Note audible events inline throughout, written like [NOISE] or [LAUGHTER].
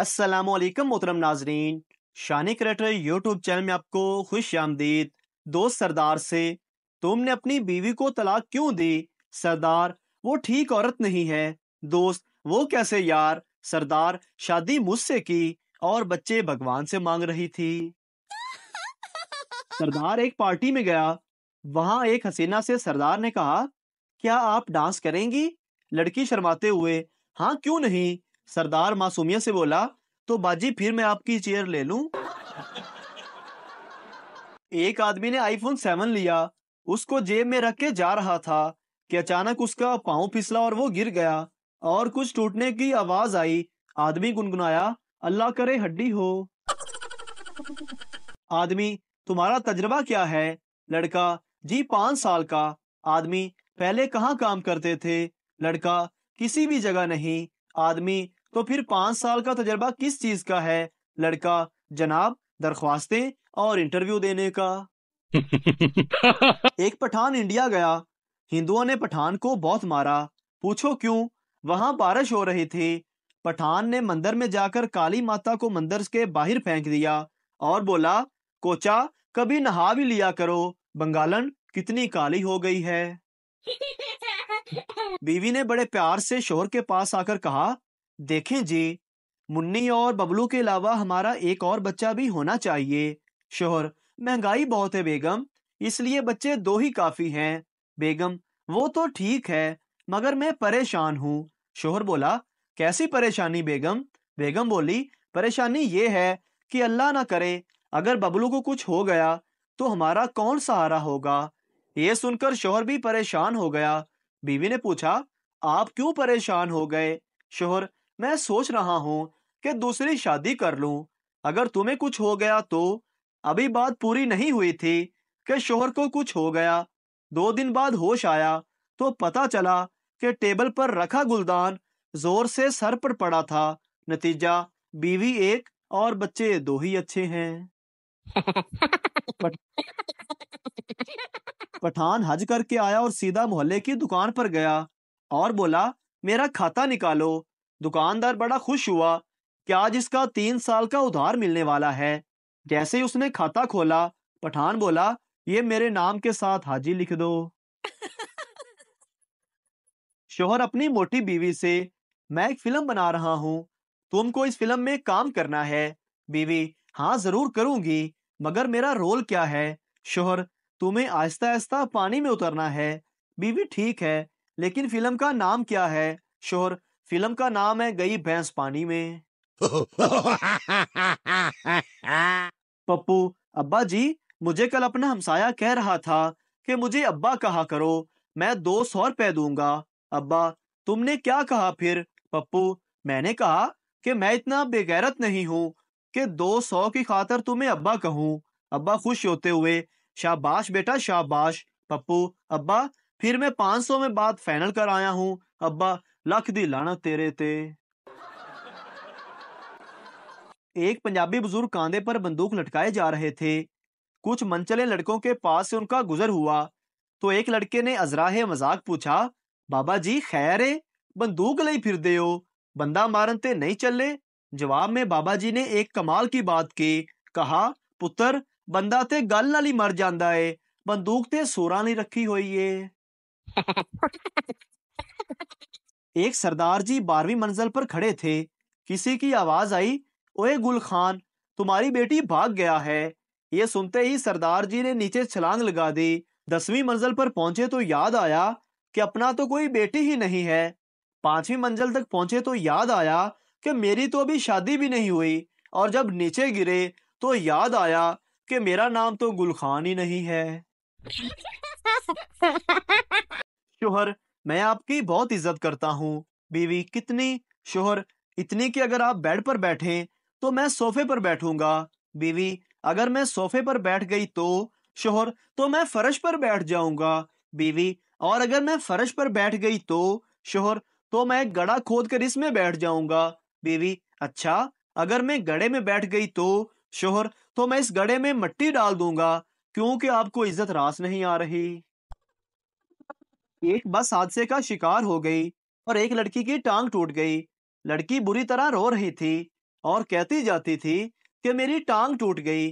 असलम मोहतरम नाजरीन शानी crater YouTube channel में आपको खुश आमदीद दोस्त सरदार से तुमने अपनी बीवी को तलाक क्यों दी सरदार वो ठीक औरत नहीं है दोस्त वो कैसे यार सरदार शादी मुझसे की और बच्चे भगवान से मांग रही थी सरदार एक पार्टी में गया वहां एक हसीना से सरदार ने कहा क्या आप डांस करेंगी लड़की शर्माते हुए हाँ क्यों नहीं सरदार मासूमिया से बोला तो बाजी फिर मैं आपकी चेयर ले लूं एक आदमी ने आईफोन सेवन लिया उसको जेब में रख के जा रहा था कि अचानक उसका पाँव फिसला और वो गिर गया और कुछ टूटने की आवाज आई आदमी गुनगुनाया अल्लाह करे हड्डी हो आदमी तुम्हारा तजर्बा क्या है लड़का जी पांच साल का आदमी पहले कहाँ काम करते थे लड़का किसी भी जगह नहीं आदमी तो फिर पांच साल का तजर्बा किस चीज का है लड़का जनाब दरख्वास्तें और इंटरव्यू देने का [LAUGHS] एक पठान इंडिया गया हिंदुओं ने पठान को बहुत मारा पूछो क्यों वहां बारिश हो रही थी पठान ने मंदिर में जाकर काली माता को मंदिर के बाहर फेंक दिया और बोला कोचा कभी नहा भी लिया करो बंगालन कितनी काली हो गई है [LAUGHS] बीवी ने बड़े प्यार से शोहर के पास आकर कहा देखें जी मुन्नी और बबलू के अलावा हमारा एक और बच्चा भी होना चाहिए शोहर महंगाई बहुत है बेगम इसलिए बच्चे दो ही काफी हैं बेगम वो तो ठीक है मगर मैं परेशान हूँ शोहर बोला कैसी परेशानी बेगम बेगम बोली परेशानी ये है कि अल्लाह ना करे अगर बबलू को कुछ हो गया तो हमारा कौन सहारा होगा ये सुनकर शोहर भी परेशान हो गया बीवी ने पूछा आप क्यों परेशान हो गए शोहर मैं सोच रहा हूँ कि दूसरी शादी कर लूं अगर तुम्हें कुछ हो गया तो अभी बात पूरी नहीं हुई थी कि शोहर को कुछ हो गया दो दिन बाद होश आया तो पता चला कि टेबल पर रखा गुलदान जोर से सर पर पड़ा था नतीजा बीवी एक और बच्चे दो ही अच्छे हैं [LAUGHS] पठान हज करके आया और सीधा मोहल्ले की दुकान पर गया और बोला मेरा खाता निकालो दुकानदार बड़ा खुश हुआ कि आज इसका तीन साल का उधार मिलने वाला है जैसे ही उसने खाता खोला पठान बोला ये मेरे नाम के साथ हाजी लिख दो [LAUGHS] शोहर अपनी मोटी बीवी से मैं एक फिल्म बना रहा हूँ तुमको इस फिल्म में काम करना है बीवी हाँ जरूर करूंगी मगर मेरा रोल क्या है शोहर तुम्हें आहिस्ता आहिस्ता पानी में उतरना है बीवी ठीक है लेकिन फिल्म का नाम क्या है शोहर फिल्म का नाम है गई भैंस पानी में पप्पू अब्बा जी मुझे कल अपना हमसाया कह रहा था कि मुझे अब्बा कहा करो मैं दो सौ रुपए दूंगा अब्बा तुमने क्या कहा फिर पप्पू मैंने कहा कि मैं इतना बेगैरत नहीं हूँ कि दो सौ की खातर तुम्हें अब्बा कहूँ अब्बा खुश होते हुए शाबाश बेटा शाबाश पप्पू अब्बा फिर मैं पाँच सौ में बात फाइनल कर आया हूँ अब्बा ਲੱਖ ਦੀ ਲਾਣਤ ਤੇਰੇ ਤੇ एक पंजाबी बुजुर्ग कांधे पर बंदूक लटकाए जा रहे थे कुछ मनचले लड़कों के पास से उनका गुजर हुआ तो एक लड़के ने अजराह मजाक पूछा बाबा जी खैर है बंदूक ले फिर दे हो बंदा मारन ते नहीं चले जवाब में बाबा जी ने एक कमाल की बात की कहा पुत्र बंदा ते गल नाल मर जाता है बंदूक ते सोरा नहीं रखी हुई है एक सरदार जी बारहवीं मंजिल पर खड़े थे किसी की आवाज आई ओए गुल खान तुम्हारी बेटी भाग गया है ये सुनते ही सरदार जी ने नीचे छलांग लगा दी दसवीं मंजिल पर पहुंचे तो याद आया कि अपना तो कोई बेटी ही नहीं है पांचवी मंजिल तक पहुंचे तो याद आया कि मेरी तो अभी शादी भी नहीं हुई और जब नीचे गिरे तो याद आया कि मेरा नाम तो गुलखान ही नहीं है [LAUGHS] शोहर मैं आपकी बहुत इज्जत करता हूँ बीवी कितनी शोहर इतनी कि अगर आप बेड पर बैठे तो मैं सोफे पर बैठूंगा बीवी अगर मैं सोफे पर बैठ गई तो शोहर तो मैं फर्श पर बैठ जाऊंगा बीवी और अगर मैं फर्श पर बैठ गई तो शोहर तो मैं गड़ा खोद कर इसमें बैठ जाऊंगा बीवी अच्छा अगर मैं गड़े में बैठ गई तो शोहर तो मैं इस गड़े में मट्टी डाल दूंगा क्योंकि आपको इज्जत रास नहीं आ रही एक बस हादसे का शिकार हो गई और एक लड़की की टांग टूट गई लड़की बुरी तरह रो रही थी और कहती जाती थी कि मेरी टांग टूट गई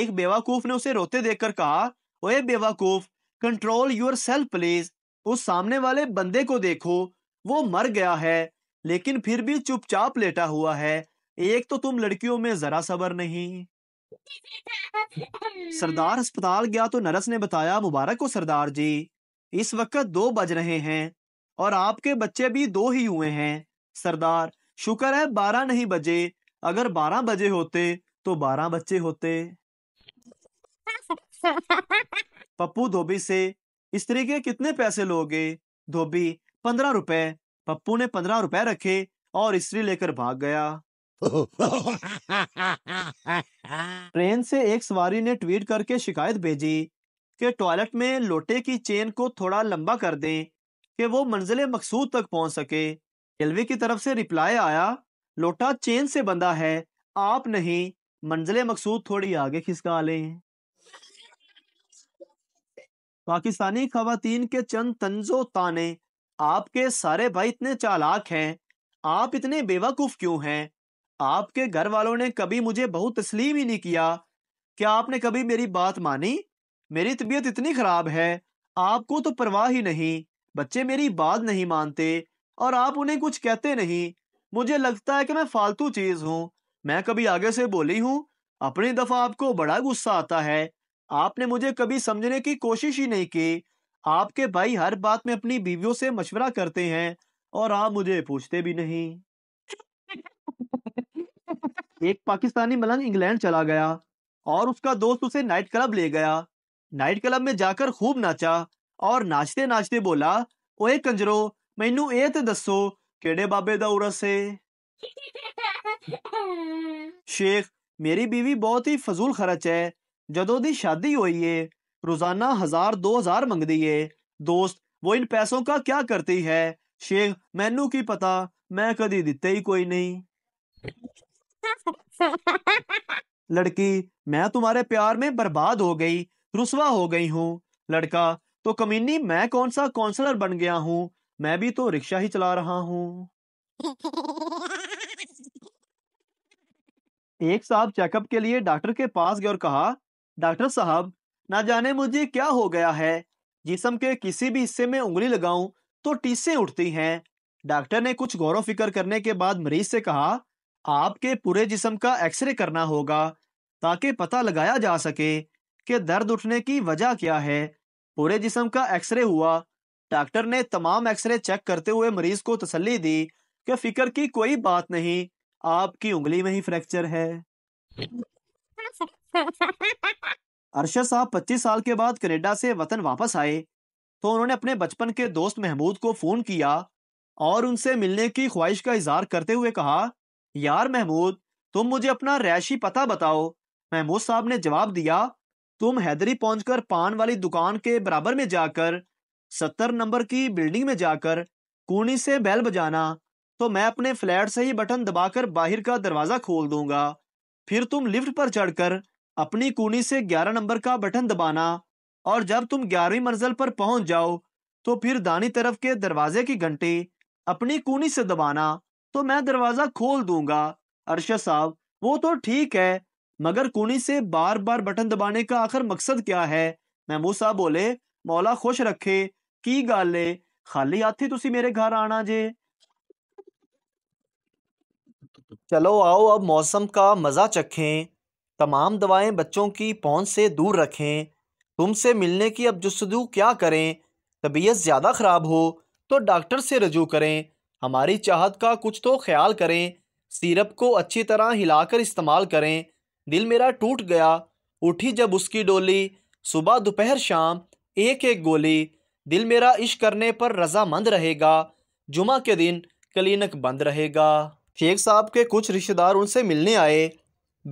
एक बेवकूफ ने उसे रोते देखकर कहा ओए बेवाकूफ कंट्रोल योर सेल्फ प्लीज उस सामने वाले बंदे को देखो वो मर गया है लेकिन फिर भी चुपचाप लेटा हुआ है एक तो तुम लड़कियों में जरा सबर नहीं सरदार अस्पताल गया तो नर्स ने बताया मुबारक हो सरदार जी इस वक्त दो बज रहे हैं और आपके बच्चे भी दो ही हुए हैं सरदार शुक्र है बारह नहीं बजे अगर बारह बजे होते तो बारह बच्चे होते [LAUGHS] पप्पू धोबी से स्त्री के कितने पैसे लोगे धोबी पंद्रह रुपए पप्पू ने पंद्रह रुपए रखे और स्त्री लेकर भाग गया [LAUGHS] ट्रेन से एक सवारी ने ट्वीट करके शिकायत भेजी कि टॉयलेट में लोटे की चेन को थोड़ा लंबा कर दें कि वो मंजिल मकसूद तक पहुंच सके रेलवे की तरफ से रिप्लाई आया लोटा चेन से बंधा है आप नहीं मंजिल मकसूद थोड़ी आगे खिसका लें पाकिस्तानी खातन के चंद तंजो ताने आपके सारे भाई इतने चालाक हैं आप इतने बेवकूफ़ क्यों हैं आपके घर वालों ने कभी मुझे बहुत तस्लीम ही नहीं किया क्या आपने कभी मेरी बात मानी मेरी तबीयत इतनी खराब है आपको तो परवाह ही नहीं बच्चे मेरी बात नहीं मानते और आप उन्हें कुछ कहते नहीं मुझे लगता है कि मैं फालतू चीज हूँ मैं कभी आगे से बोली हूँ अपनी दफा आपको बड़ा गुस्सा आता है आपने मुझे कभी समझने की कोशिश ही नहीं की आपके भाई हर बात में अपनी बीवियों से मशवरा करते हैं और आप मुझे पूछते भी नहीं एक पाकिस्तानी मलंग इंग्लैंड चला गया और उसका दोस्त उसे नाइट क्लब ले गया नाइट क्लब में जाकर खूब नाचा और नाचते नाचते बोला ओए कंजरो मैनू ए तो दसो केड़े बाबे ਦਾ उरस है शेख मेरी बीवी बहुत ही फजूल खर्च है जदों ਦੀ शादी हुई है रोजाना हजार दो हजार मंगती है दोस्त वो इन पैसों का क्या करती है शेख मैनू की पता मैं कभी दिते ही कोई नहीं लड़की मैं तुम्हारे प्यार में बर्बाद हो गई रुसवा हो गई हूँ लड़का तो कमीनी मैं कौन सा काउंसलर बन गया हूँ मैं भी तो रिक्शा ही चला रहा हूँ एक साहब चेकअप के लिए डॉक्टर के पास गए और कहा डॉक्टर साहब ना जाने मुझे क्या हो गया है जिसम के किसी भी हिस्से में उंगली लगाऊं तो टीसें उठती हैं डॉक्टर ने कुछ गौरव फिक्र करने के बाद मरीज से कहा आपके पूरे जिसम का एक्सरे करना होगा ताकि पता लगाया जा सके के दर्द उठने की वजह क्या है पूरे जिसम का एक्सरे हुआ डॉक्टर ने तमाम एक्सरे चेक करते हुए मरीज को तसल्ली दी कि फिक्र की कोई बात नहीं आपकी उंगली में ही फ्रैक्चर है अरशद साहब 25 साल के बाद कनेडा से वतन वापस आए तो उन्होंने अपने बचपन के दोस्त महमूद को फोन किया और उनसे मिलने की ख्वाहिश का इजहार करते हुए कहा यार महमूद तुम मुझे अपना रैशी पता बताओ महमूद साहब ने जवाब दिया तुम हैदरी पहुंचकर पान वाली दुकान के बराबर में जाकर सत्तर नंबर की बिल्डिंग में जाकर कूनी से बैल बजाना तो मैं अपने फ्लैट से ही बटन दबाकर बाहर का दरवाजा खोल दूंगा फिर तुम लिफ्ट पर चढ़कर अपनी कूनी से ग्यारह नंबर का बटन दबाना और जब तुम ग्यारहवीं मंजिल पर पहुंच जाओ तो फिर दानी तरफ के दरवाजे की घंटी अपनी कूनी से दबाना तो मैं दरवाजा खोल दूंगा अरशद साहब वो तो ठीक है मगर कुणी से बार बार बटन दबाने का आखिर मकसद क्या है महमूद साहब बोले मौला खुश रखे की गल है खाली हाथी तुसी मेरे घर आना जे चलो आओ अब मौसम का मज़ा चखें तमाम दवाएं बच्चों की पहुंच से दूर रखें तुमसे मिलने की अब जस्तजू क्या करें तबीयत ज़्यादा ख़राब हो तो डॉक्टर से रजू करें हमारी चाहत का कुछ तो ख्याल करें सीरप को अच्छी तरह हिलाकर इस्तेमाल करें दिल मेरा टूट गया उठी जब उसकी डोली सुबह दोपहर शाम एक एक गोली दिल मेरा इश्क करने पर रजामंद रहेगा जुमा के दिन क्लिनिक बंद रहेगा शेख साहब के कुछ रिश्तेदार उनसे मिलने आए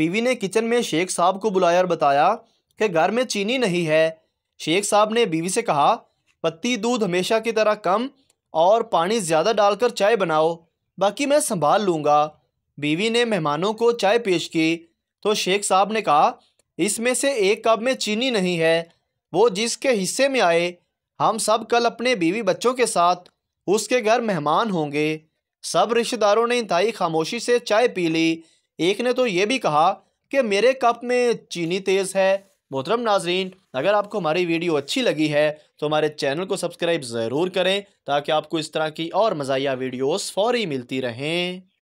बीवी ने किचन में शेख साहब को बुलाया और बताया कि घर में चीनी नहीं है शेख साहब ने बीवी से कहा पत्ती दूध हमेशा की तरह कम और पानी ज़्यादा डालकर चाय बनाओ बाकी मैं संभाल लूँगा बीवी ने मेहमानों को चाय पेश की तो शेख साहब ने कहा इसमें से एक कप में चीनी नहीं है वो जिसके हिस्से में आए हम सब कल अपने बीवी बच्चों के साथ उसके घर मेहमान होंगे सब रिश्तेदारों ने इंतहाई खामोशी से चाय पी ली एक ने तो ये भी कहा कि मेरे कप में चीनी तेज़ है मोहतरम नाजरीन अगर आपको हमारी वीडियो अच्छी लगी है तो हमारे चैनल को सब्सक्राइब ज़रूर करें ताकि आपको इस तरह की और मज़ाया वीडियोस फौरी मिलती रहें